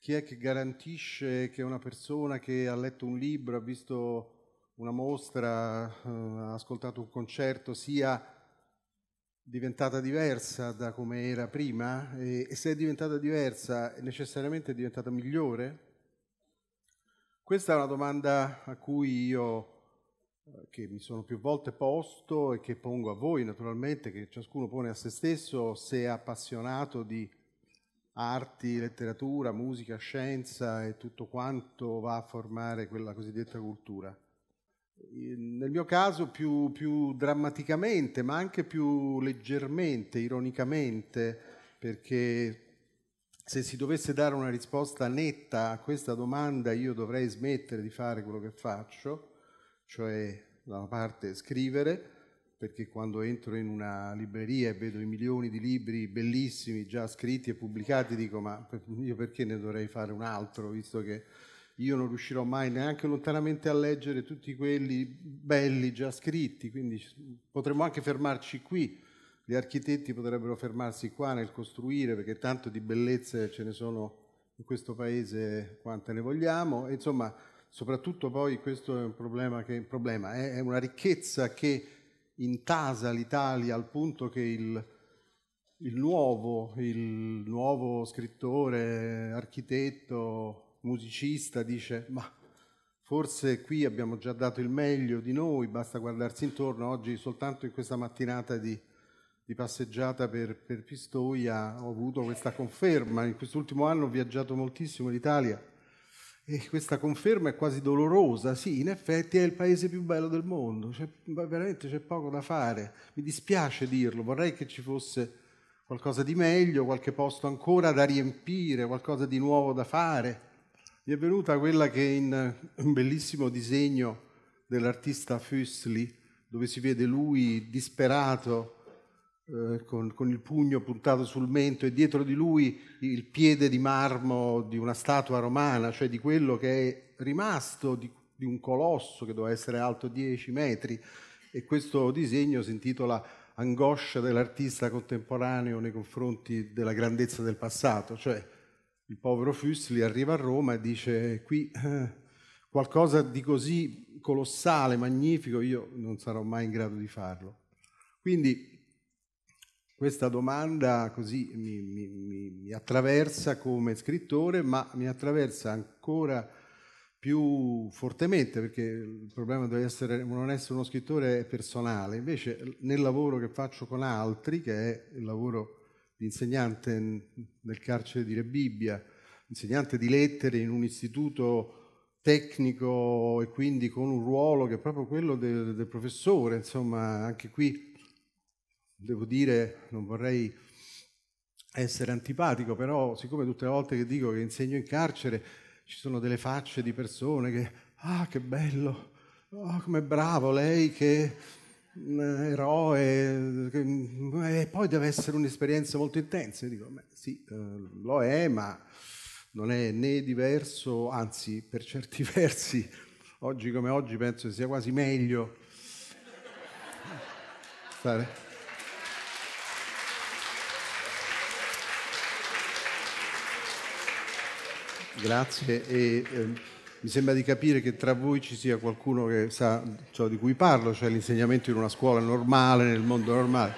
chi è che garantisce che una persona che ha letto un libro, ha visto una mostra, eh, ha ascoltato un concerto, sia diventata diversa da come era prima? E, e se è diventata diversa, necessariamente è diventata migliore? Questa è una domanda a cui io eh, che mi sono più volte posto e che pongo a voi naturalmente, che ciascuno pone a se stesso se è appassionato di arti, letteratura, musica, scienza e tutto quanto va a formare quella cosiddetta cultura. Nel mio caso più, più drammaticamente, ma anche più leggermente, ironicamente, perché se si dovesse dare una risposta netta a questa domanda io dovrei smettere di fare quello che faccio, cioè da una parte scrivere, perché quando entro in una libreria e vedo i milioni di libri bellissimi già scritti e pubblicati dico ma io perché ne dovrei fare un altro visto che io non riuscirò mai neanche lontanamente a leggere tutti quelli belli già scritti, quindi potremmo anche fermarci qui, gli architetti potrebbero fermarsi qua nel costruire perché tanto di bellezze ce ne sono in questo paese quante ne vogliamo e insomma soprattutto poi questo è un problema che problema, è una ricchezza che intasa l'Italia al punto che il, il, nuovo, il nuovo scrittore, architetto, musicista dice ma forse qui abbiamo già dato il meglio di noi, basta guardarsi intorno, oggi soltanto in questa mattinata di, di passeggiata per, per Pistoia ho avuto questa conferma, in quest'ultimo anno ho viaggiato moltissimo in Italia e questa conferma è quasi dolorosa, sì, in effetti è il paese più bello del mondo, c'è, veramente c'è poco da fare, mi dispiace dirlo, vorrei che ci fosse qualcosa di meglio, qualche posto ancora da riempire, qualcosa di nuovo da fare. Mi è venuta quella che in un bellissimo disegno dell'artista Füssli, dove si vede lui disperato eh, con, con, il pugno puntato sul mento e dietro di lui il piede di marmo di una statua romana, cioè di quello che è rimasto di, di un colosso che doveva essere alto 10 metri. E questo disegno si intitola Angoscia dell'artista contemporaneo nei confronti della grandezza del passato, cioè il povero Fusli arriva a Roma e dice qui eh, qualcosa di così colossale, magnifico, io non sarò mai in grado di farlo. Quindi questa domanda così mi, mi, mi attraversa come scrittore, ma mi attraversa ancora più fortemente perché il problema di essere, non essere uno scrittore è personale, invece nel lavoro che faccio con altri, che è il lavoro di insegnante nel carcere di Rebibbia, insegnante di lettere in un istituto tecnico e quindi con un ruolo che è proprio quello del, del professore, insomma anche qui devo dire, non vorrei essere antipatico, però siccome tutte le volte che dico che insegno in carcere ci sono delle facce di persone che, ah che bello, oh, com'è bravo lei che mm, eroe, mm, eh, e poi deve essere un'esperienza molto intensa. Io dico, beh, sì, eh, lo è, ma non è né diverso, anzi, per certi versi, oggi come oggi penso che sia quasi meglio stare Grazie. E, eh, mi sembra di capire che tra voi ci sia qualcuno che sa ciò cioè, di cui parlo, cioè l'insegnamento in una scuola normale, nel mondo normale.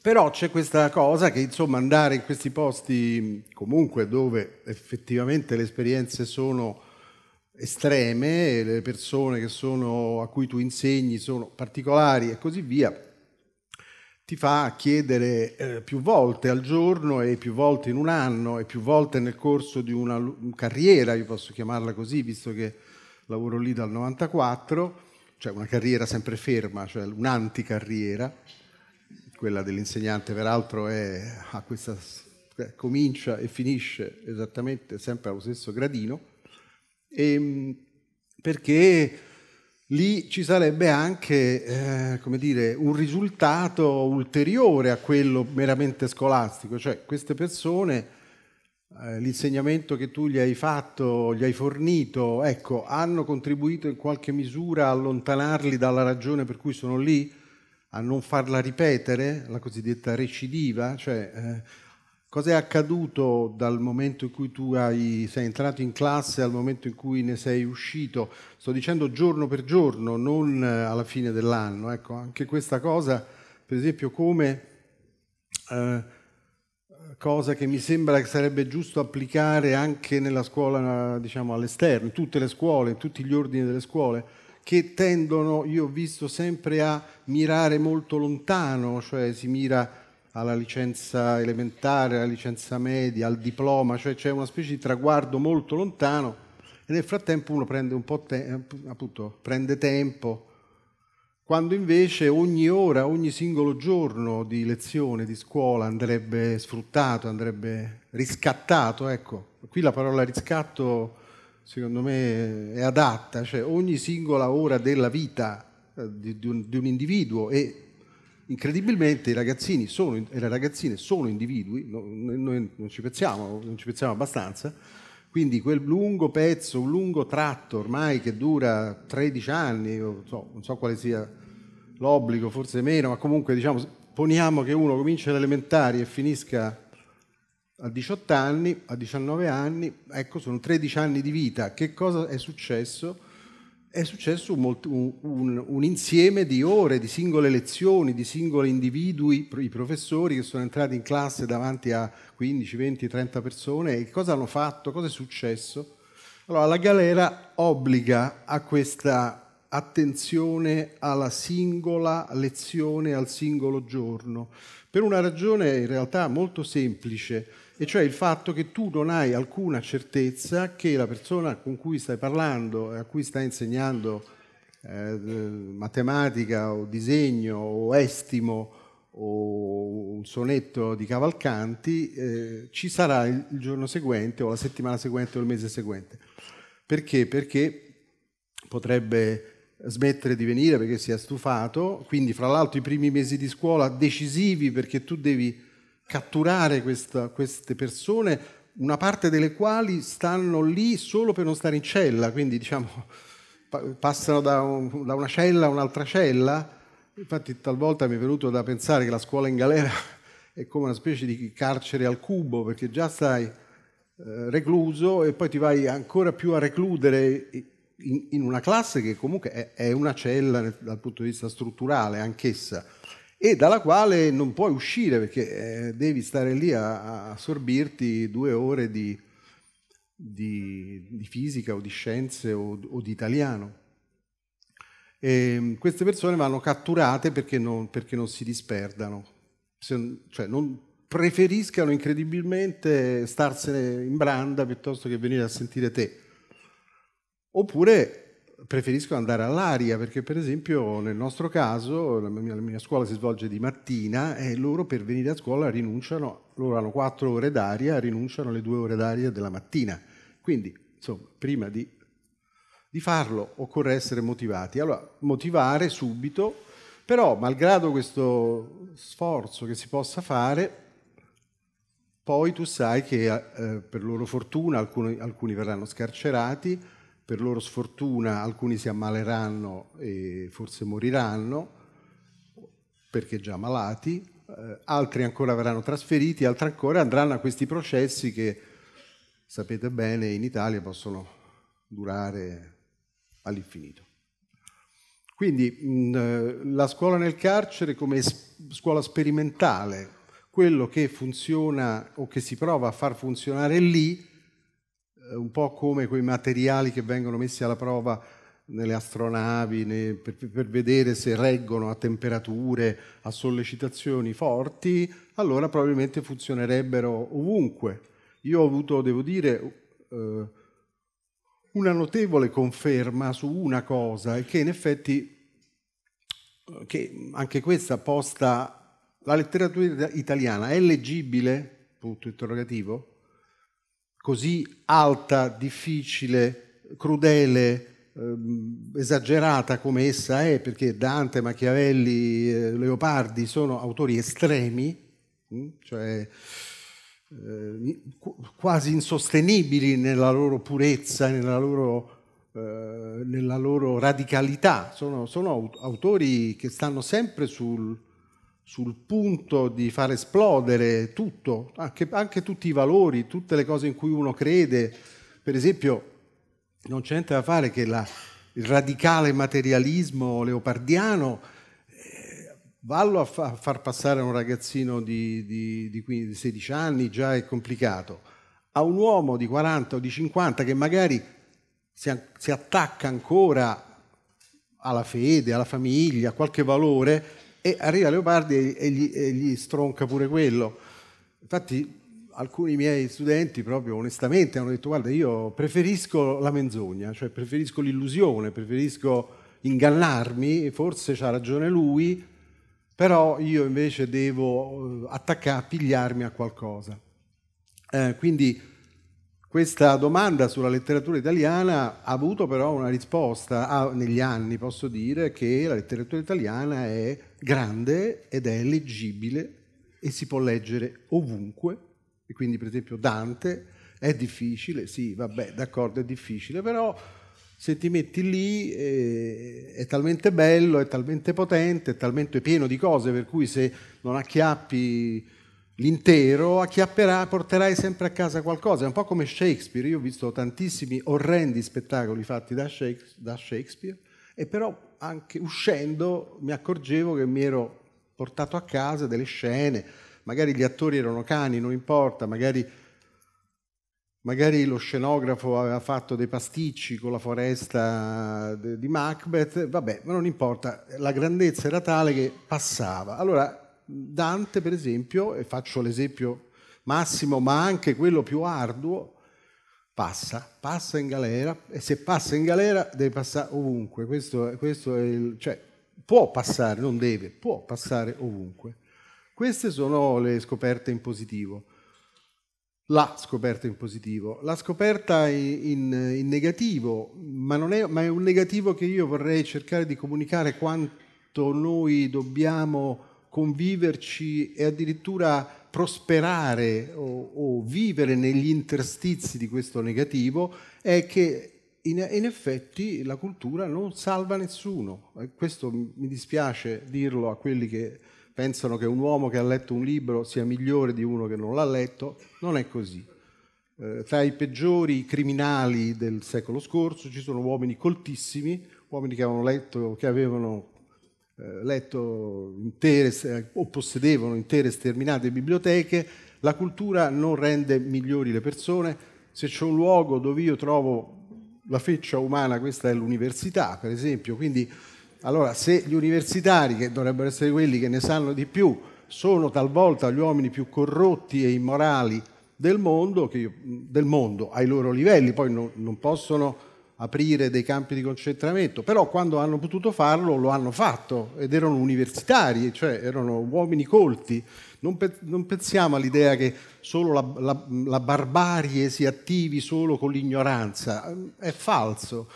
Però c'è questa cosa che insomma andare in questi posti comunque dove effettivamente le esperienze sono estreme, le persone sono, a cui tu insegni sono particolari e così via, ti fa chiedere eh, più volte al giorno e più volte in un anno e più volte nel corso di una carriera, io posso chiamarla così visto che lavoro lì dal 94, cioè una carriera sempre ferma, cioè un'anticarriera, quella dell'insegnante peraltro è, a questa, eh, comincia e finisce esattamente sempre allo stesso gradino, e, ehm, perché lì ci sarebbe anche eh, come dire, un risultato ulteriore a quello meramente scolastico, cioè queste persone, eh, l'insegnamento che tu gli hai fatto, gli hai fornito, ecco, hanno contribuito in qualche misura a allontanarli dalla ragione per cui sono lì, a non farla ripetere, la cosiddetta recidiva, cioè, eh, Cosa è accaduto dal momento in cui tu hai, sei entrato in classe al momento in cui ne sei uscito? Sto dicendo giorno per giorno, non eh, alla fine dell'anno. Ecco, anche questa cosa, per esempio, come eh, cosa che mi sembra che sarebbe giusto applicare anche nella scuola, diciamo, all'esterno, in tutte le scuole, in tutti gli ordini delle scuole che tendono, io ho visto sempre a mirare molto lontano, cioè si mira alla licenza elementare, alla licenza media, al diploma, cioè c'è una specie di traguardo molto lontano e nel frattempo uno prende, un po te- appunto, prende tempo, quando invece ogni ora, ogni singolo giorno di lezione, di scuola andrebbe sfruttato, andrebbe riscattato, ecco, qui la parola riscatto secondo me è adatta, cioè ogni singola ora della vita eh, di, un, un individuo e incredibilmente i ragazzini sono, e le ragazzine sono individui, noi non ci pensiamo, non ci pensiamo abbastanza, quindi quel lungo pezzo, un lungo tratto ormai che dura 13 anni, so, non so quale sia l'obbligo, forse meno, ma comunque diciamo, poniamo che uno comincia alle elementari e finisca a 18 anni, a 19 anni, ecco sono 13 anni di vita, che cosa è successo? è successo un, un, un, insieme di ore, di singole lezioni, di singoli individui, i professori che sono entrati in classe davanti a 15, 20, 30 persone e cosa hanno fatto, cosa è successo. Allora la galera obbliga a questa attenzione alla singola lezione, al singolo giorno, per una ragione in realtà molto semplice e cioè il fatto che tu non hai alcuna certezza che la persona con cui stai parlando e a cui stai insegnando eh, matematica o disegno o estimo o un sonetto di Cavalcanti eh, ci sarà il giorno seguente o la settimana seguente o il mese seguente. Perché? Perché potrebbe smettere di venire perché si è stufato, quindi fra l'altro i primi mesi di scuola decisivi perché tu devi catturare questa, queste persone, una parte delle quali stanno lì solo per non stare in cella, quindi diciamo passano da, un, da una cella a un'altra cella. Infatti talvolta mi è venuto da pensare che la scuola in galera è come una specie di carcere al cubo, perché già stai eh, recluso e poi ti vai ancora più a recludere in, una classe che comunque è, una cella dal punto di vista strutturale anch'essa e dalla quale non puoi uscire perché eh, devi stare lì a, a assorbirti due ore di, di, di, fisica o di scienze o, o di italiano. E ehm, queste persone vanno catturate perché non, perché non si disperdano, Se, cioè non preferiscano incredibilmente starsene in branda piuttosto che venire a sentire te. Oppure preferisco andare all'aria perché per esempio nel nostro caso la mia, la mia, scuola si svolge di mattina e loro per venire a scuola rinunciano, loro hanno quattro ore d'aria, rinunciano alle due ore d'aria della mattina. Quindi insomma prima di, di farlo occorre essere motivati. Allora motivare subito, però malgrado questo sforzo che si possa fare, poi tu sai che eh, per loro fortuna alcuni, alcuni verranno scarcerati per loro sfortuna alcuni si ammaleranno e forse moriranno perché già malati, eh, altri ancora verranno trasferiti, altri ancora andranno a questi processi che sapete bene in Italia possono durare all'infinito. Quindi mh, mm, eh, la scuola nel carcere come scuola sperimentale, quello che funziona o che si prova a far funzionare lì eh, un po' come quei materiali che vengono messi alla prova nelle astronavi per, per, vedere se reggono a temperature, a sollecitazioni forti, allora probabilmente funzionerebbero ovunque. Io ho avuto, devo dire, eh, una notevole conferma su una cosa e che in effetti eh, che anche questa posta la letteratura italiana è leggibile? Punto interrogativo così alta, difficile, crudele, ehm, esagerata come essa è, perché Dante, Machiavelli, eh, Leopardi sono autori estremi, mh? Mm, cioè eh, quasi insostenibili nella loro purezza, nella loro, eh, nella loro radicalità. Sono, sono, autori che stanno sempre sul, sul punto di far esplodere tutto, anche, anche, tutti i valori, tutte le cose in cui uno crede. Per esempio, non c'è niente da fare che la, il radicale materialismo leopardiano eh, vallo a, fa, a, far passare a un ragazzino di, di, di, 15, di 16 anni, già è complicato, a un uomo di 40 o di 50 che magari si, si attacca ancora alla fede, alla famiglia, a qualche valore, e arriva Leopardi e gli, e gli stronca pure quello. Infatti alcuni miei studenti proprio onestamente hanno detto guarda io preferisco la menzogna, cioè preferisco l'illusione, preferisco ingannarmi, forse c'ha ragione lui, però io invece devo eh, attaccare, pigliarmi a qualcosa. Eh, quindi questa domanda sulla letteratura italiana ha avuto però una risposta ah, negli anni, posso dire che la letteratura italiana è grande ed è leggibile e si può leggere ovunque. E quindi, per esempio, Dante è difficile, sì, vabbè, d'accordo, è difficile, però se ti metti lì eh, è talmente bello, è talmente potente, è talmente pieno di cose, per cui se non acchiappi l'intero, acchiapperà, porterai sempre a casa qualcosa. È un po' come Shakespeare, io ho visto tantissimi orrendi spettacoli fatti da Shakespeare, da Shakespeare e però anche uscendo mi accorgevo che mi ero portato a casa delle scene, magari gli attori erano cani, non importa, magari, magari lo scenografo aveva fatto dei pasticci con la foresta di Macbeth, vabbè, ma non importa, la grandezza era tale che passava. Allora Dante per esempio, e faccio l'esempio massimo, ma anche quello più arduo, passa, passa in galera e se passa in galera deve passare ovunque, questo, questo è il, cioè, può passare, non deve, può passare ovunque. Queste sono le scoperte in positivo, la scoperta in positivo, la scoperta in, in, negativo, ma è, ma è un negativo che io vorrei cercare di comunicare quanto noi dobbiamo conviverci e addirittura prosperare o, o vivere negli interstizi di questo negativo è che in, in, effetti la cultura non salva nessuno. Questo mi dispiace dirlo a quelli che pensano che un uomo che ha letto un libro sia migliore di uno che non l'ha letto, non è così. Eh, tra i peggiori criminali del secolo scorso ci sono uomini coltissimi, uomini che avevano letto, che avevano eh, letto intere o possedevano intere sterminate biblioteche, la cultura non rende migliori le persone. Se c'è un luogo dove io trovo la feccia umana, questa è l'università, per esempio. Quindi, allora, se gli universitari, che dovrebbero essere quelli che ne sanno di più, sono talvolta gli uomini più corrotti e immorali del mondo, che io, del mondo ai loro livelli, poi non, non possono aprire dei campi di concentramento, però quando hanno potuto farlo lo hanno fatto ed erano universitari, cioè erano uomini colti. Non, pe- non pensiamo all'idea che solo la, la, la, barbarie si attivi solo con l'ignoranza, è falso.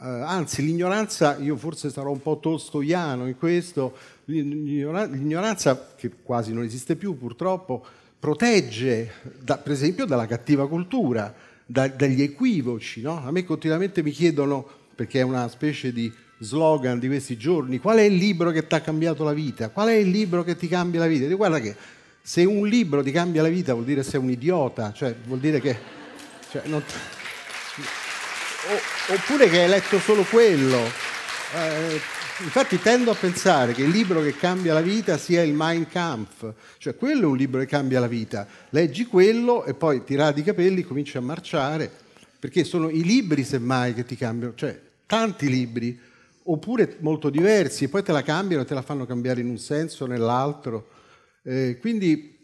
Eh, anzi, l'ignoranza, io forse sarò un po' tolstoiano in questo, l'ignoranza che quasi non esiste più purtroppo, protegge da, per esempio dalla cattiva cultura da, dagli equivoci. No? A me continuamente mi chiedono, perché è una specie di slogan di questi giorni, qual è il libro che ti ha cambiato la vita? Qual è il libro che ti cambia la vita? Dico, guarda che se un libro ti cambia la vita vuol dire sei un idiota, cioè vuol dire che... Cioè, non... o, oppure che hai letto solo quello. Eh, Infatti tendo a pensare che il libro che cambia la vita sia il Mein Kampf, cioè quello è un libro che cambia la vita. Leggi quello e poi ti radi i capelli, cominci a marciare, perché sono i libri semmai che ti cambiano, cioè tanti libri, oppure molto diversi, e poi te la cambiano, te la fanno cambiare in un senso o nell'altro. Eh, quindi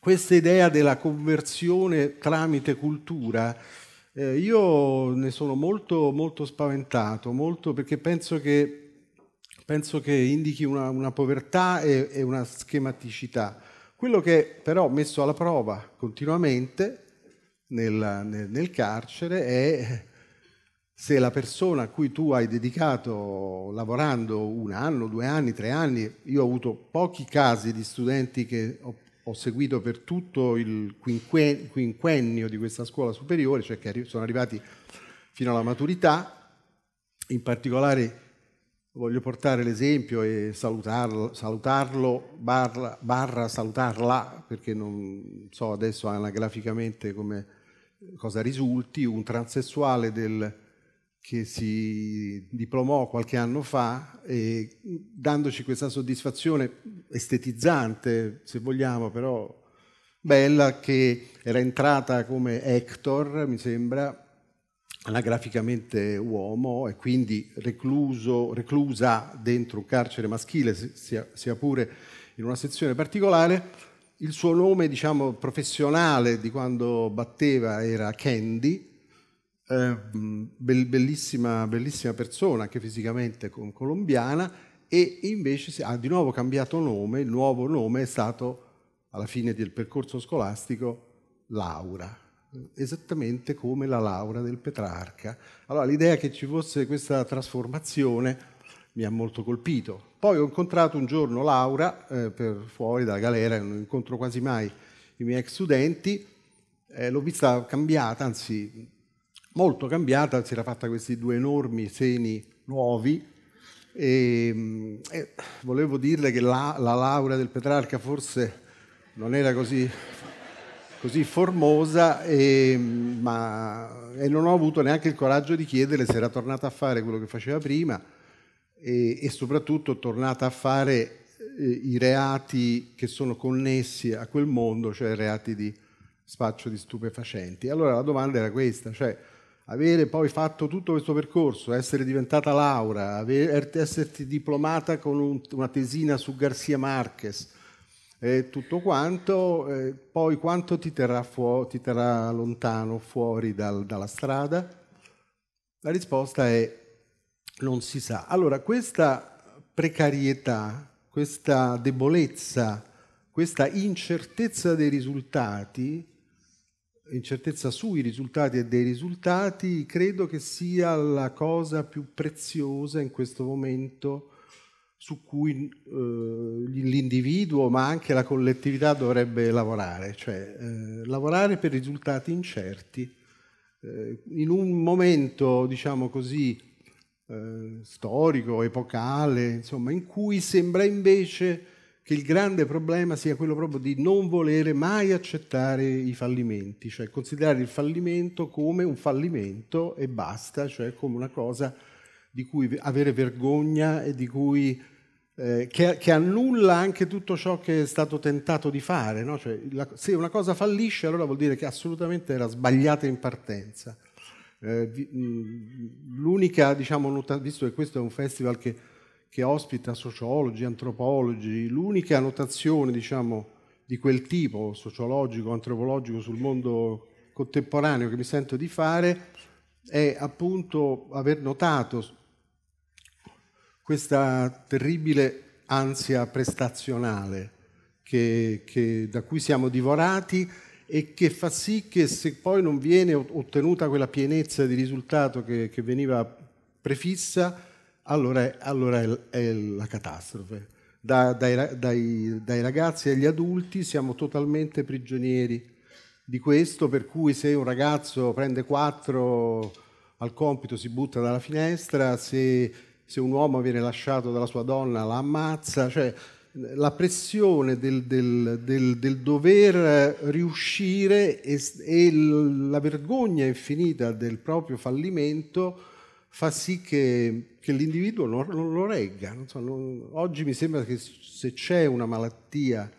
questa idea della conversione tramite cultura, eh, io ne sono molto, molto spaventato, molto perché penso che penso che indichi una, una povertà e, e una schematicità. Quello che però messo alla prova continuamente nel, nel, nel, carcere è se la persona a cui tu hai dedicato lavorando un anno, due anni, tre anni, io ho avuto pochi casi di studenti che ho, ho seguito per tutto il quinquennio di questa scuola superiore, cioè che sono arrivati fino alla maturità, in particolare voglio portare l'esempio e salutarlo, salutarlo barra, barra, salutarla, perché non so adesso anagraficamente come, cosa risulti, un transessuale del, che si diplomò qualche anno fa e dandoci questa soddisfazione estetizzante, se vogliamo, però bella, che era entrata come Hector, mi sembra, anagraficamente uomo e quindi recluso, reclusa dentro un carcere maschile, sia, sia, pure in una sezione particolare. Il suo nome, diciamo, professionale di quando batteva era Candy, eh, bellissima, bellissima, persona, anche fisicamente colombiana, e invece ha di nuovo cambiato nome, il nuovo nome è stato, alla fine del percorso scolastico, Laura esattamente come la laurea del Petrarca. Allora l'idea che ci fosse questa trasformazione mi ha molto colpito. Poi ho incontrato un giorno Laura eh, per fuori dalla galera, non incontro quasi mai i miei ex studenti, eh, l'ho vista cambiata, anzi molto cambiata, si era fatta questi due enormi seni nuovi e, eh, volevo dirle che la, la laurea del Petrarca forse non era così così formosa, e, ma, e, non ho avuto neanche il coraggio di chiedere se era tornata a fare quello che faceva prima e, e soprattutto tornata a fare eh, i reati che sono connessi a quel mondo, cioè reati di spaccio di stupefacenti. Allora la domanda era questa, cioè avere poi fatto tutto questo percorso, essere diventata Laura, aver, esserti diplomata con un, una tesina su Garcia Marquez, e tutto quanto, eh, poi quanto ti terrà, fuo- ti terrà lontano fuori dal, dalla strada? La risposta è non si sa. Allora, questa precarietà, questa debolezza, questa incertezza dei risultati, incertezza sui risultati e dei risultati, credo che sia la cosa più preziosa in questo momento su cui eh, l'individuo ma anche la collettività dovrebbe lavorare, cioè eh, lavorare per risultati incerti eh, in un momento, diciamo così, eh, storico, epocale, insomma, in cui sembra invece che il grande problema sia quello proprio di non volere mai accettare i fallimenti, cioè considerare il fallimento come un fallimento e basta, cioè come una cosa di cui avere vergogna e di cui, eh, che, che, annulla anche tutto ciò che è stato tentato di fare. No? Cioè, la, se una cosa fallisce allora vuol dire che assolutamente era sbagliata in partenza. Eh, l'unica, diciamo, visto che questo è un festival che, che ospita sociologi, antropologi, l'unica notazione diciamo, di quel tipo, sociologico, antropologico, sul mondo contemporaneo che mi sento di fare è appunto aver notato questa terribile ansia prestazionale che, che, da cui siamo divorati e che fa sì che se poi non viene ottenuta quella pienezza di risultato che, che veniva prefissa, allora è, allora è, è la catastrofe. Da, dai, dai, dai, ragazzi agli adulti siamo totalmente prigionieri di questo, per cui se un ragazzo prende quattro al compito si butta dalla finestra, se se un uomo viene lasciato dalla sua donna la ammazza, cioè la pressione del, del, del, del dover riuscire e, e, la vergogna infinita del proprio fallimento fa sì che, che l'individuo non, non, lo regga. Non so, non, oggi mi sembra che se c'è una malattia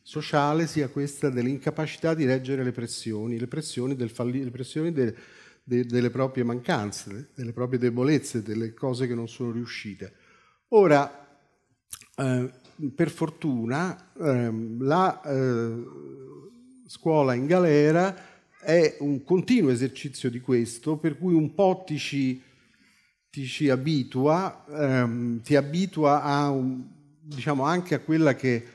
sociale sia questa dell'incapacità di reggere le pressioni, le pressioni, falli, le pressioni del, de, delle proprie mancanze, delle proprie debolezze, delle cose che non sono riuscite. Ora, eh, per fortuna, ehm, eh, la scuola in galera è un continuo esercizio di questo, per cui un po' ti ci, ti ci abitua, ehm, ti abitua a un, diciamo anche a quella che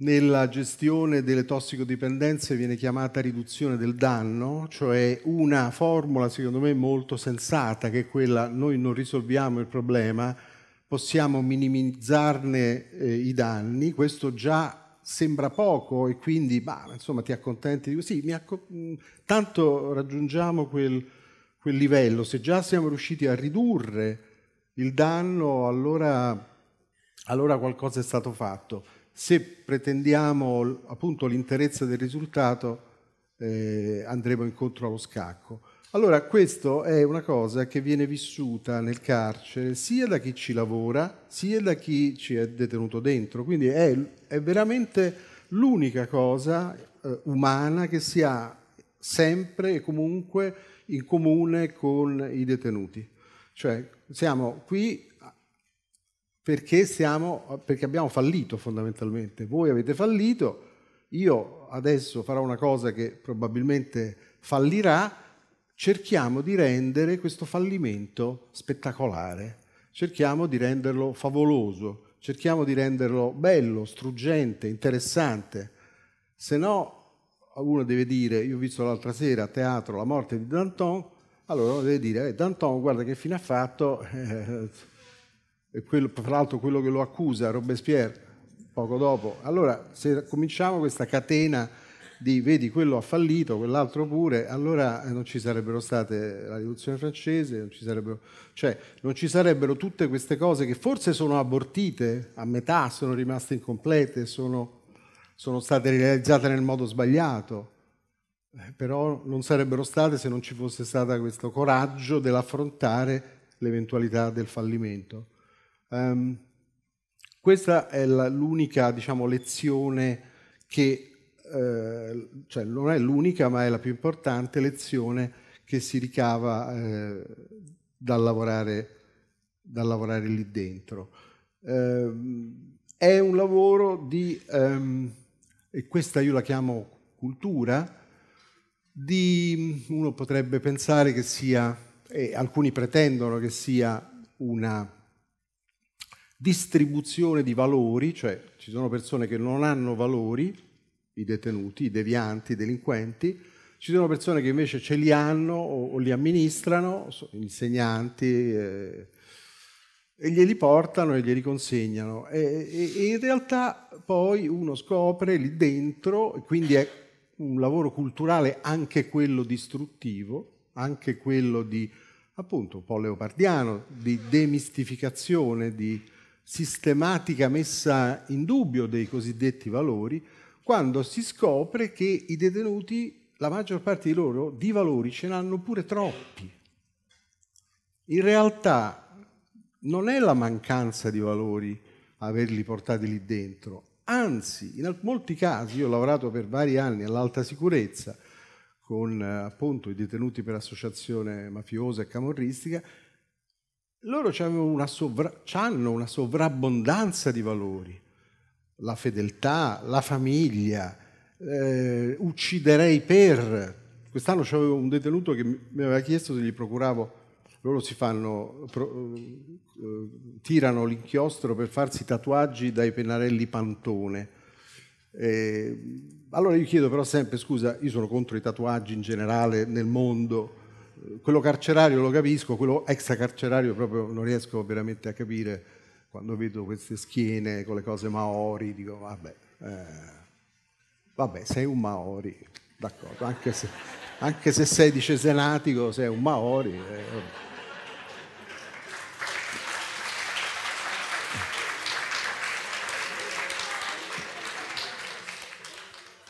nella gestione delle tossicodipendenze viene chiamata riduzione del danno, cioè una formula secondo me molto sensata che è quella noi non risolviamo il problema, possiamo minimizzarne eh, i danni, questo già sembra poco e quindi bah, insomma ti accontenti di così, mm, tanto raggiungiamo quel, quel livello, se già siamo riusciti a ridurre il danno allora, allora qualcosa è stato fatto se pretendiamo appunto l'interezza del risultato eh, andremo incontro allo scacco. Allora questa è una cosa che viene vissuta nel carcere sia da chi ci lavora sia da chi ci è detenuto dentro, quindi è, è veramente l'unica cosa eh, umana che si ha sempre e comunque in comune con i detenuti. Cioè siamo qui perché, siamo, perché abbiamo fallito fondamentalmente. Voi avete fallito, io adesso farò una cosa che probabilmente fallirà, cerchiamo di rendere questo fallimento spettacolare, cerchiamo di renderlo favoloso, cerchiamo di renderlo bello, struggente, interessante. Se no, uno deve dire, io ho visto l'altra sera a teatro la morte di Danton, allora uno deve dire, eh, Danton guarda che fine ha fatto, eh, quello, fra l'altro quello che lo accusa, Robespierre, poco dopo. Allora, se cominciamo questa catena di vedi quello ha fallito, quell'altro pure, allora eh, non ci sarebbero state la rivoluzione francese, non ci sarebbero, cioè non ci sarebbero tutte queste cose che forse sono abortite a metà, sono rimaste incomplete, sono, sono state realizzate nel modo sbagliato, eh, però non sarebbero state se non ci fosse stato questo coraggio dell'affrontare l'eventualità del fallimento. Um, questa è la, l'unica diciamo, lezione che, eh, cioè non è l'unica ma è la più importante lezione che si ricava eh, dal, lavorare, dal, lavorare, lì dentro. Eh, è un lavoro di, ehm, e questa io la chiamo cultura, di, uno potrebbe pensare che sia, e alcuni pretendono che sia una distribuzione di valori, cioè ci sono persone che non hanno valori, i detenuti, i devianti, i delinquenti, ci sono persone che invece ce li hanno o, o li amministrano, insegnanti, eh, e glieli portano e glieli consegnano. E, e, e, in realtà poi uno scopre lì dentro, quindi è un lavoro culturale anche quello distruttivo, anche quello di appunto un po' leopardiano, di demistificazione, di sistematica messa in dubbio dei cosiddetti valori, quando si scopre che i detenuti, la maggior parte di loro, di valori ce n'hanno pure troppi. In realtà non è la mancanza di valori averli portati lì dentro, anzi, in molti casi, io ho lavorato per vari anni all'alta sicurezza con eh, appunto i detenuti per associazione mafiosa e camorristica, loro una sovra- hanno una sovrabbondanza di valori, la fedeltà, la famiglia, eh, ucciderei per. Quest'anno c'avevo un detenuto che mi aveva chiesto se gli procuravo, loro si fanno, pro, eh, eh tirano l'inchiostro per farsi tatuaggi dai pennarelli pantone. Eh, allora io chiedo però sempre, scusa, io sono contro i tatuaggi in generale nel mondo, quello carcerario lo capisco, quello extra carcerario proprio non riesco veramente a capire quando vedo queste schiene con le cose maori, dico vabbè, eh, vabbè sei un maori, d'accordo, anche se, anche se sei di Cesenatico sei un maori. Eh,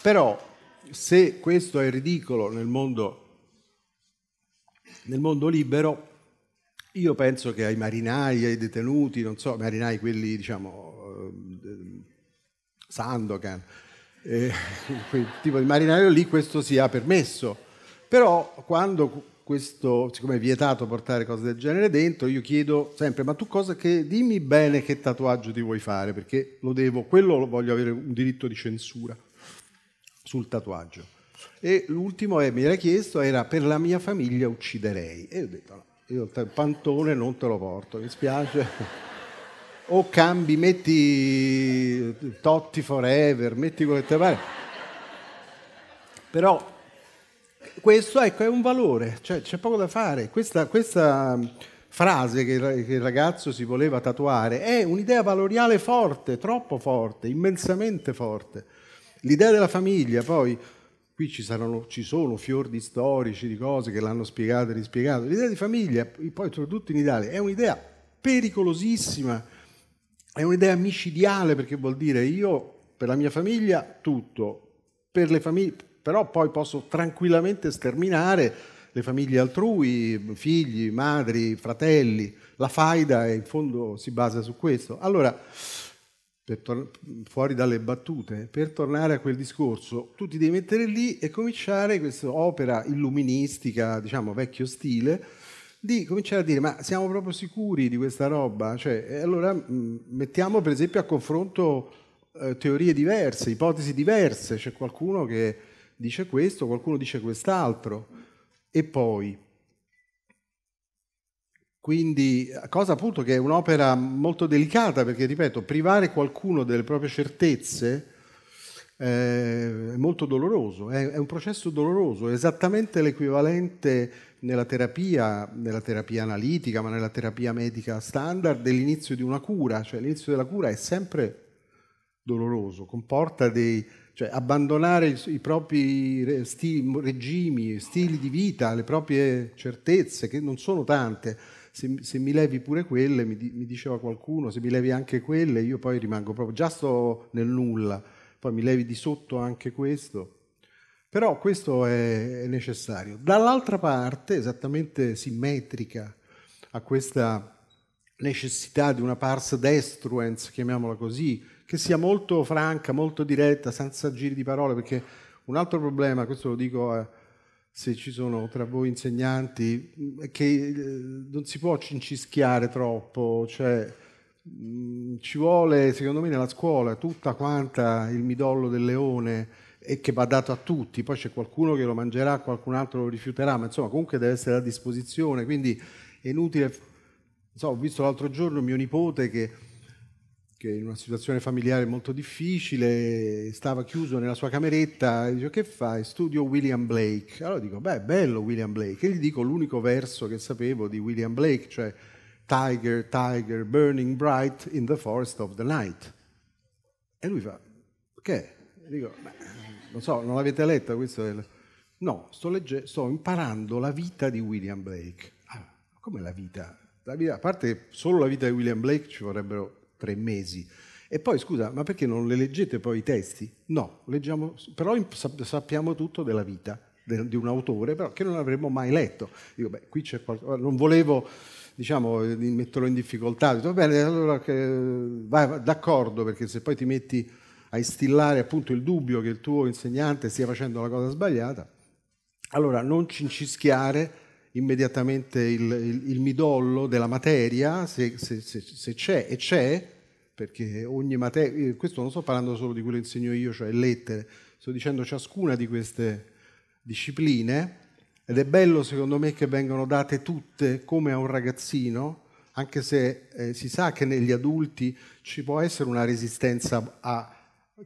Però se questo è ridicolo nel mondo nel mondo libero io penso che ai marinai, ai detenuti, non so, marinai quelli diciamo eh, Sandokan, eh, quel tipo di marinaio lì questo sia permesso, però quando questo, siccome è vietato portare cose del genere dentro, io chiedo sempre, ma tu cosa che, dimmi bene che tatuaggio ti vuoi fare, perché lo devo, quello voglio avere un diritto di censura sul tatuaggio. E l'ultimo è, mi era chiesto era per la mia famiglia ucciderei. E io ho detto, no, io il pantone non te lo porto, mi spiace. o cambi, metti Totti Forever, metti quello che ti pare. Però questo ecco, è un valore, cioè, c'è poco da fare. Questa, questa frase che, che, il ragazzo si voleva tatuare è un'idea valoriale forte, troppo forte, immensamente forte. L'idea della famiglia, poi qui ci, saranno, ci sono fiordi storici di cose che l'hanno spiegato e rispiegato. L'idea di famiglia, poi soprattutto in Italia, è un'idea pericolosissima, è un'idea micidiale perché vuol dire io per la mia famiglia tutto, per le famiglie, però poi posso tranquillamente sterminare le famiglie altrui, figli, madri, fratelli. La faida in fondo si basa su questo. Allora, tor- fuori dalle battute, per tornare a quel discorso, tu ti devi mettere lì e cominciare questa opera illuministica, diciamo vecchio stile, di cominciare a dire ma siamo proprio sicuri di questa roba? Cioè, allora mm, mettiamo per esempio a confronto eh, teorie diverse, ipotesi diverse, c'è qualcuno che dice questo, qualcuno dice quest'altro. E poi quindi, cosa appunto che è un'opera molto delicata, perché ripeto, privare qualcuno delle proprie certezze eh, è molto doloroso, è, un processo doloroso, è esattamente l'equivalente nella terapia, nella terapia analitica, ma nella terapia medica standard, dell'inizio di una cura, cioè l'inizio della cura è sempre doloroso, comporta dei, cioè abbandonare i propri sti, regimi, stili di vita, le proprie certezze, che non sono tante, se, se mi levi pure quelle, mi, mi, diceva qualcuno, se mi levi anche quelle, io poi rimango proprio, già sto nel nulla, poi mi levi di sotto anche questo. Però questo è, è necessario. Dall'altra parte, esattamente simmetrica a questa necessità di una pars destruence, chiamiamola così, che sia molto franca, molto diretta, senza giri di parole, perché un altro problema, questo lo dico se ci sono tra voi insegnanti, mm, che eh, non si può cincischiare troppo, cioè mm, ci vuole, secondo me, nella scuola tutta quanta il midollo del leone e che va dato a tutti, poi c'è qualcuno che lo mangerà, qualcun altro lo rifiuterà, ma insomma comunque deve essere a disposizione, quindi è inutile. So, ho visto l'altro giorno mio nipote che che in una situazione familiare molto difficile stava chiuso nella sua cameretta e dice che fai? Studio William Blake. Allora dico, beh, bello William Blake. E gli dico l'unico verso che sapevo di William Blake, cioè Tiger, Tiger, burning bright in the forest of the night. E lui fa, che? Dico, beh, non so, non l'avete letto questo? È No, sto, legge... sto imparando la vita di William Blake. Ah, come la vita? La vita? A parte solo la vita di William Blake ci vorrebbero tre mesi. E poi scusa, ma perché non le leggete poi i testi? No, leggiamo, però sappiamo tutto della vita di un autore, però che non avremmo mai letto. Dico, beh, qui c'è qualcosa, non volevo diciamo, eh, metterlo in difficoltà, dico, bene, allora vai d'accordo, perché se poi ti metti a instillare appunto il dubbio che il tuo insegnante stia facendo la cosa sbagliata, allora non cincischiare immediatamente il, il, il midollo della materia, se, se, se, se, c'è, e c'è, perché ogni materia, questo non sto parlando solo di quello che insegno io, cioè lettere, sto dicendo ciascuna di queste discipline, ed è bello secondo me che vengano date tutte come a un ragazzino, anche se eh, si sa che negli adulti ci può essere una resistenza a,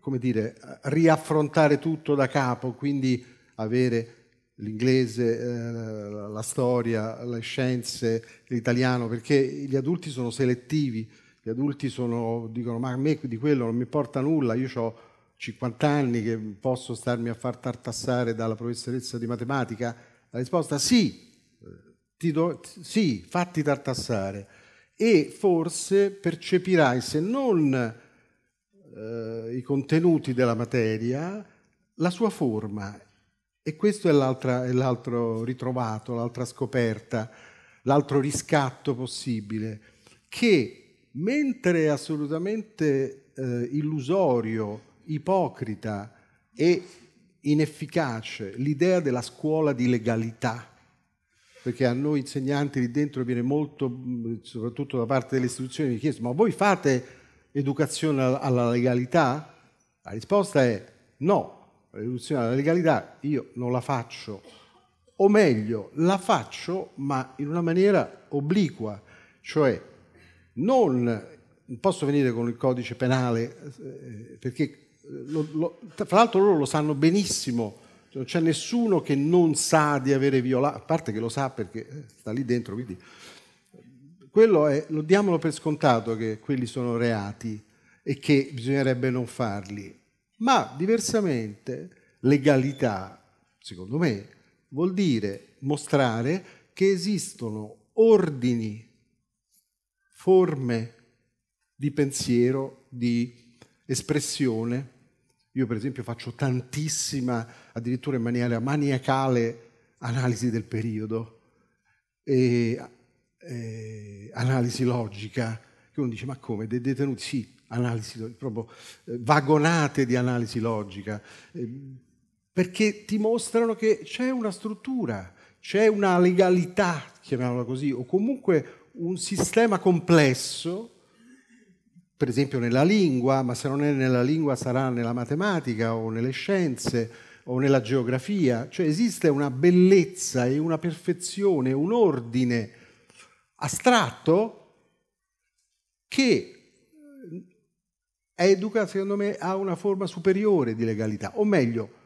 come dire, a riaffrontare tutto da capo, quindi avere l'inglese, eh, la storia, le scienze, l'italiano, perché gli adulti sono selettivi, gli adulti sono, dicono ma a me di quello non mi importa nulla, io ho 50 anni che posso starmi a far tartassare dalla professoressa di matematica? La risposta è sì, eh, do, sì, fatti tartassare e forse percepirai se non eh, i contenuti della materia, la sua forma e questo è, è l'altro ritrovato, l'altra scoperta, l'altro riscatto possibile, che mentre è assolutamente eh, illusorio, ipocrita e inefficace l'idea della scuola di legalità, perché a noi insegnanti lì dentro viene molto, mm, soprattutto da parte delle istituzioni, chiesto, ma voi fate educazione alla legalità? La risposta è no, riduzione della legalità io non la faccio, o meglio, la faccio ma in una maniera obliqua, cioè non posso venire con il codice penale eh, perché eh, lo, lo, tra l'altro loro lo sanno benissimo, cioè non c'è nessuno che non sa di avere violato, a parte che lo sa perché eh, sta lì dentro, quindi quello è, lo diamolo per scontato che quelli sono reati e che bisognerebbe non farli ma diversamente legalità, secondo me, vuol dire mostrare che esistono ordini, forme di pensiero, di espressione. Io per esempio faccio tantissima, addirittura in maniera maniacale, analisi del periodo e eh, analisi logica, che uno dice ma come, dei detenuti? Sì, analisi, proprio eh, vagonate di analisi logica, ehm, perché ti mostrano che c'è una struttura, c'è una legalità, chiamiamola così, o comunque un sistema complesso, per esempio nella lingua, ma se non è nella lingua sarà nella matematica o nelle scienze o nella geografia, cioè esiste una bellezza e una perfezione, un ordine astratto che educa, secondo me, a una forma superiore di legalità, o meglio,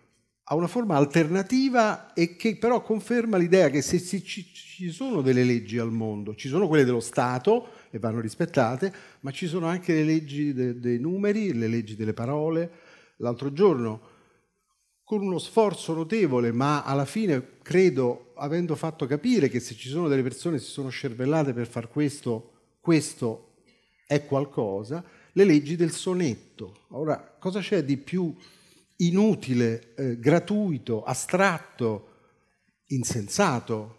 a una forma alternativa e che però conferma l'idea che se ci sono delle leggi al mondo, ci sono quelle dello Stato e vanno rispettate, ma ci sono anche le leggi de, dei numeri, le leggi delle parole. L'altro giorno, con uno sforzo notevole, ma alla fine credo avendo fatto capire che se ci sono delle persone che si sono scervellate per far questo, questo è qualcosa, le leggi del sonetto. Ora, cosa c'è di più inutile, eh, gratuito, astratto, insensato,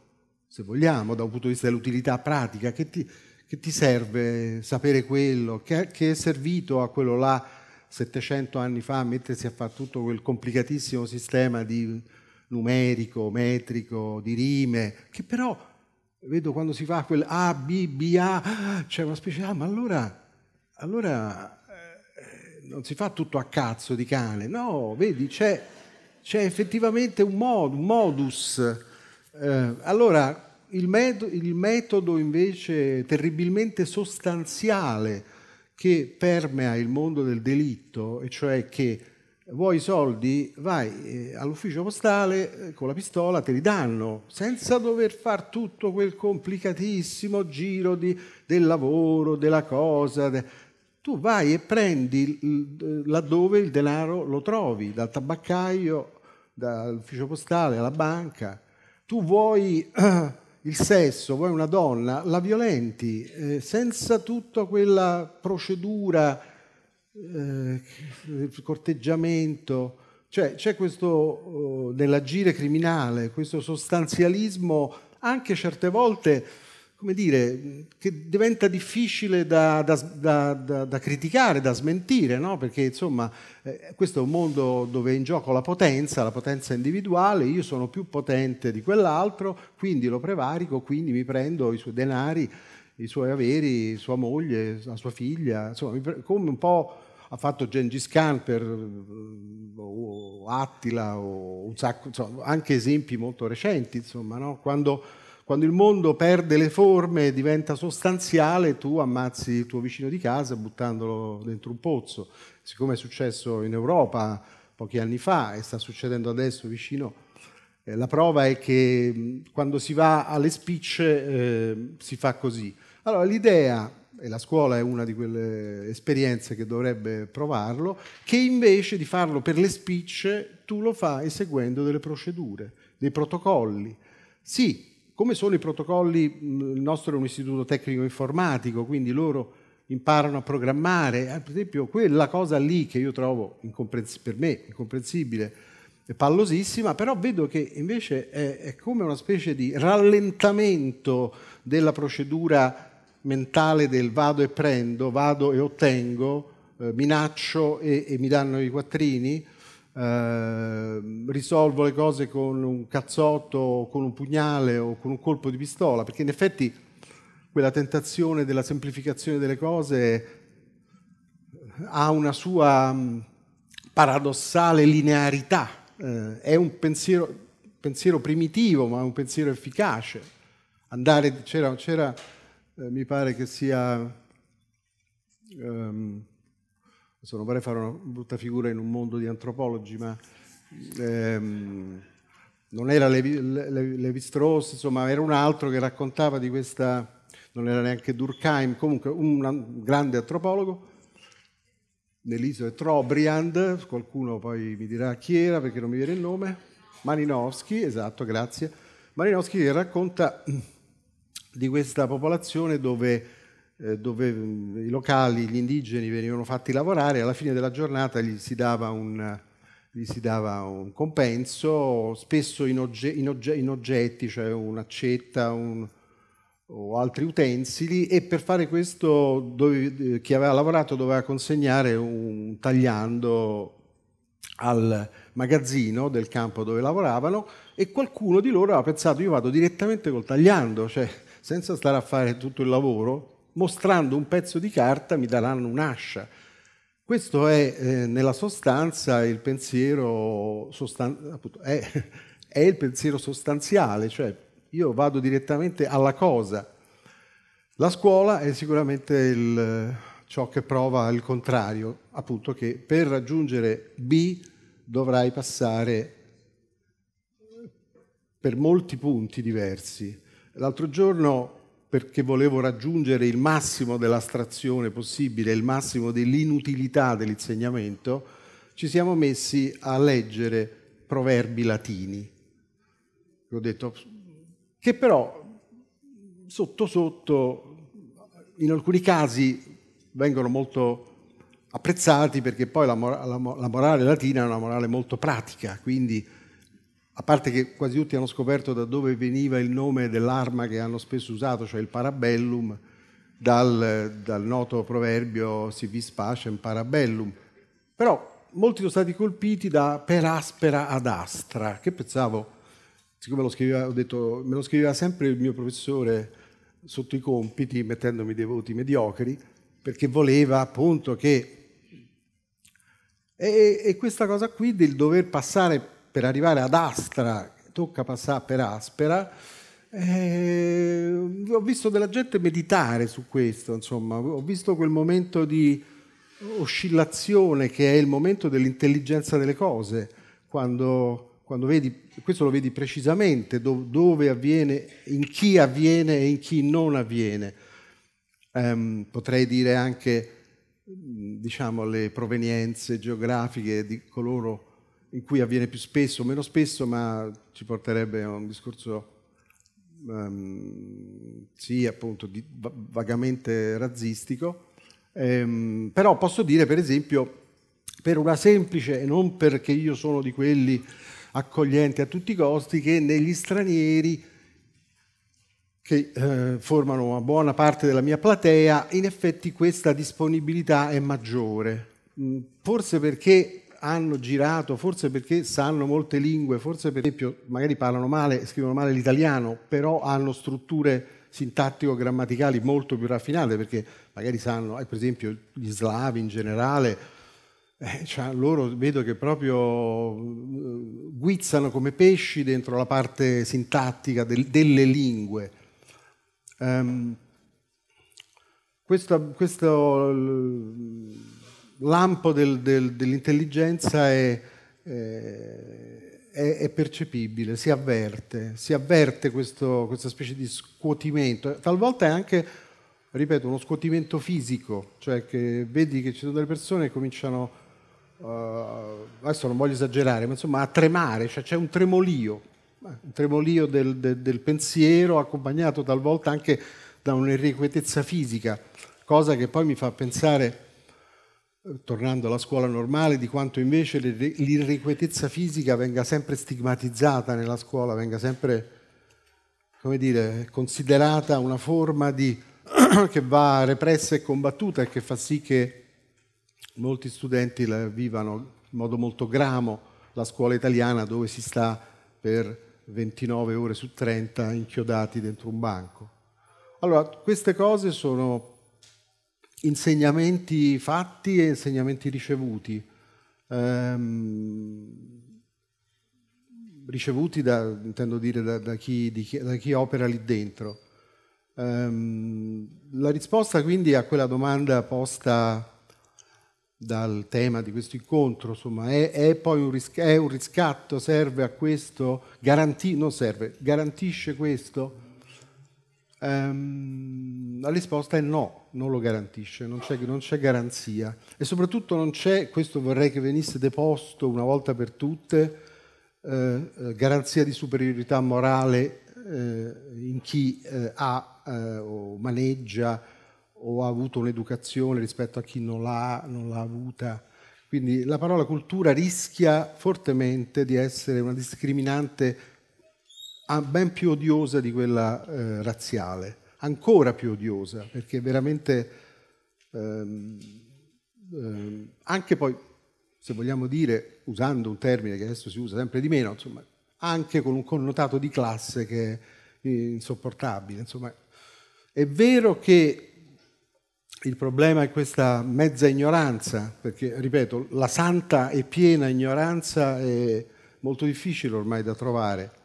se vogliamo, da un punto di vista dell'utilità pratica? Che ti, che ti serve sapere quello? Che, che è servito a quello là 700 anni fa a mettersi a fare tutto quel complicatissimo sistema di numerico, metrico, di rime, che però vedo quando si fa quel A, B, B, A, c'è cioè una specie, di ah, ma allora allora eh, non si fa tutto a cazzo di cane, no, vedi, c'è, c'è effettivamente un, mod, un modus. Eh, allora, il, met- il metodo invece terribilmente sostanziale che permea il mondo del delitto, e cioè che vuoi i soldi, vai eh, all'ufficio postale eh, con la pistola, te li danno, senza dover fare tutto quel complicatissimo giro di, del lavoro, della cosa. De tu vai e prendi laddove il denaro lo trovi, dal tabaccaio, dall'ufficio postale, alla banca. Tu vuoi eh, il sesso, vuoi una donna, la violenti eh, senza tutta quella procedura, eh, corteggiamento. Cioè c'è questo, eh, nell'agire criminale, questo sostanzialismo anche certe volte come dire, che diventa difficile da, da, da, da criticare, da smentire, no? perché insomma eh, questo è un mondo dove è in gioco la potenza, la potenza individuale, io sono più potente di quell'altro, quindi lo prevarico, quindi mi prendo i suoi denari, i suoi averi, sua moglie, la sua figlia, insomma, come un po' ha fatto Gengis Khan per mm, o Attila o un sacco, insomma, anche esempi molto recenti, insomma, no? quando quando il mondo perde le forme e diventa sostanziale, tu ammazzi il tuo vicino di casa buttandolo dentro un pozzo. Siccome è successo in Europa pochi anni fa e sta succedendo adesso vicino, eh, la prova è che quando si va alle spicce eh, si fa così. Allora l'idea e la scuola è una di quelle esperienze che dovrebbe provarlo, che invece di farlo per le spicce tu lo fai seguendo delle procedure, dei protocolli. Sì, come sono i protocolli, il nostro è un istituto tecnico informatico, quindi loro imparano a programmare, per esempio quella cosa lì che io trovo per me incomprensibile, e pallosissima, però vedo che invece è, è come una specie di rallentamento della procedura mentale del vado e prendo, vado e ottengo, eh, minaccio e, e mi danno i quattrini, Ehm, risolvo le cose con un cazzotto, con un pugnale o con un colpo di pistola, perché in effetti quella tentazione della semplificazione delle cose eh, ha una sua mm, paradossale linearità, eh, è un pensiero, pensiero, primitivo ma un pensiero efficace. Andare, c'era, c'era eh, mi pare che sia... Um, non vorrei fare una brutta figura in un mondo di antropologi, ma ehm, non era Levi, Levi, Levi Strauss, insomma era un altro che raccontava di questa, non era neanche Durkheim, comunque un grande antropologo nell'isola Trobriand, qualcuno poi mi dirà chi era perché non mi viene il nome, Malinowski, esatto, grazie, Malinowski che racconta di questa popolazione dove eh, dove mm, i locali, gli indigeni venivano fatti lavorare, alla fine della giornata gli si dava un, si dava un compenso, spesso in, ogge, in, ogge, in oggetti, cioè un'accetta un, o altri utensili, e per fare questo dove, eh, chi aveva lavorato doveva consegnare un tagliando al magazzino del campo dove lavoravano e qualcuno di loro aveva pensato io vado direttamente col tagliando, cioè senza stare a fare tutto il lavoro, mostrando un pezzo di carta mi daranno un'ascia. Questo è eh, nella sostanza il pensiero, sostan- appunto, è, è il pensiero sostanziale, cioè io vado direttamente alla cosa. La scuola è sicuramente il, ciò che prova il contrario, appunto che per raggiungere B dovrai passare per molti punti diversi. L'altro giorno perché volevo raggiungere il massimo dell'astrazione possibile, il massimo dell'inutilità dell'insegnamento, ci siamo messi a leggere proverbi latini. Ho detto che però sotto sotto in alcuni casi vengono molto apprezzati perché poi la, mor- la, mor- la morale latina è una morale molto pratica, quindi a parte che quasi tutti hanno scoperto da dove veniva il nome dell'arma che hanno spesso usato, cioè il parabellum, dal, dal noto proverbio si vis pacem parabellum. Però molti sono stati colpiti da per aspera ad astra, che pensavo, siccome lo scriveva, ho detto, me lo scriveva sempre il mio professore sotto i compiti, mettendomi dei voti mediocri, perché voleva appunto che... e, e questa cosa qui del dover passare per arrivare ad Astra tocca passare per Aspera. Eh, ho visto della gente meditare su questo, insomma, ho visto quel momento di oscillazione che è il momento dell'intelligenza delle cose, quando, quando vedi, questo lo vedi precisamente, do, dove avviene, in chi avviene e in chi non avviene. Eh, potrei dire anche diciamo, le provenienze geografiche di coloro in cui avviene più spesso o meno spesso, ma ci porterebbe a un discorso um, sì, appunto, di, vagamente razzistico. Um, però posso dire, per esempio, per una semplice, e non perché io sono di quelli accoglienti a tutti i costi, che negli stranieri che eh, formano una buona parte della mia platea, in effetti questa disponibilità è maggiore. Mm, forse perché hanno girato, forse perché sanno molte lingue, forse per esempio magari parlano male, scrivono male l'italiano, però hanno strutture sintattico-grammaticali molto più raffinate, perché magari sanno, eh, per esempio gli slavi in generale, eh, cioè, loro vedo che proprio eh, guizzano come pesci dentro la parte sintattica del, delle lingue. Um, questo, questo lampo del, del, dell'intelligenza è, eh, è, è, percepibile, si avverte, si avverte questo, questa specie di scuotimento, talvolta è anche, ripeto, uno scuotimento fisico, cioè che vedi che ci sono delle persone che cominciano, uh, adesso non voglio esagerare, ma insomma a tremare, cioè c'è un tremolio, eh, un tremolio del, del, del pensiero accompagnato talvolta anche da un'irrequietezza fisica, cosa che poi mi fa pensare tornando alla scuola normale, di quanto invece l'irrequietezza fisica venga sempre stigmatizzata nella scuola, venga sempre come dire, considerata una forma di, che va repressa e combattuta e che fa sì che molti studenti vivano in modo molto gramo la scuola italiana dove si sta per 29 ore su 30 inchiodati dentro un banco. Allora, queste cose sono insegnamenti fatti e insegnamenti ricevuti, ehm, ricevuti da, intendo dire, da, da, chi, chi, da, chi, opera lì dentro. Ehm, la risposta quindi a quella domanda posta dal tema di questo incontro, insomma, è, è poi un, risc- è un riscatto, serve a questo, Garanti- non serve, garantisce questo? Um, la risposta è no, non lo garantisce, non c'è, non c'è garanzia e soprattutto non c'è, questo vorrei che venisse deposto una volta per tutte, eh, eh garanzia di superiorità morale eh, in chi eh, ha eh, o maneggia o ha avuto un'educazione rispetto a chi non l'ha, non l'ha avuta. Quindi la parola cultura rischia fortemente di essere una discriminante ben più odiosa di quella eh, razziale, ancora più odiosa, perché veramente ehm, ehm, anche poi, se vogliamo dire, usando un termine che adesso si usa sempre di meno, insomma, anche con un connotato di classe che è insopportabile. Insomma, è vero che il problema è questa mezza ignoranza, perché, ripeto, la santa e piena ignoranza è molto difficile ormai da trovare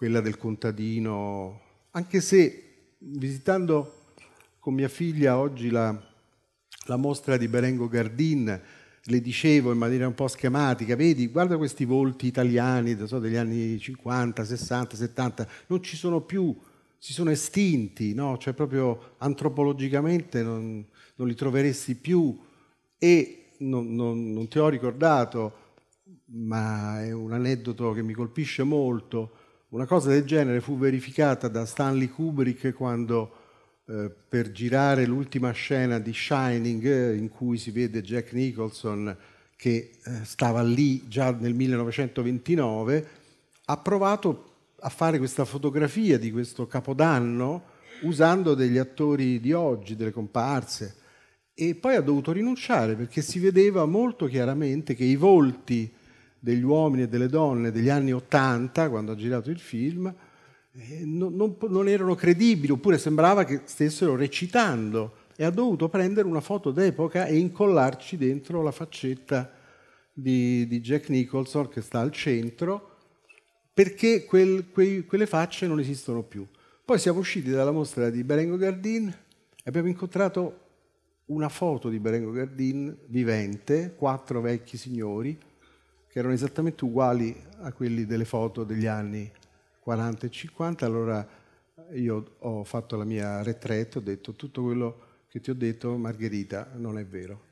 quella del contadino, anche se visitando con mia figlia oggi la, la mostra di Berengo Gardin, le dicevo in maniera un po' schematica, vedi, guarda questi volti italiani so, degli anni 50, 60, 70, non ci sono più, si sono estinti, no? cioè proprio antropologicamente non, non li troveresti più e non, non, non, ti ho ricordato, ma è un aneddoto che mi colpisce molto, una cosa del genere fu verificata da Stanley Kubrick quando eh, per girare l'ultima scena di Shining eh, in cui si vede Jack Nicholson che eh, stava lì già nel 1929, ha provato a fare questa fotografia di questo capodanno usando degli attori di oggi, delle comparse, e poi ha dovuto rinunciare perché si vedeva molto chiaramente che i volti degli uomini e delle donne degli anni Ottanta, quando ha girato il film, eh, non, non, non, erano credibili, oppure sembrava che stessero recitando e ha dovuto prendere una foto d'epoca e incollarci dentro la faccetta di, di Jack Nicholson che sta al centro, perché quel, quei, quelle facce non esistono più. Poi siamo usciti dalla mostra di Berengo Gardin e abbiamo incontrato una foto di Berengo Gardin vivente, quattro vecchi signori, che erano esattamente uguali a quelli delle foto degli anni 40 e 50, allora io ho fatto la mia retret, ho detto tutto quello che ti ho detto, Margherita, non è vero.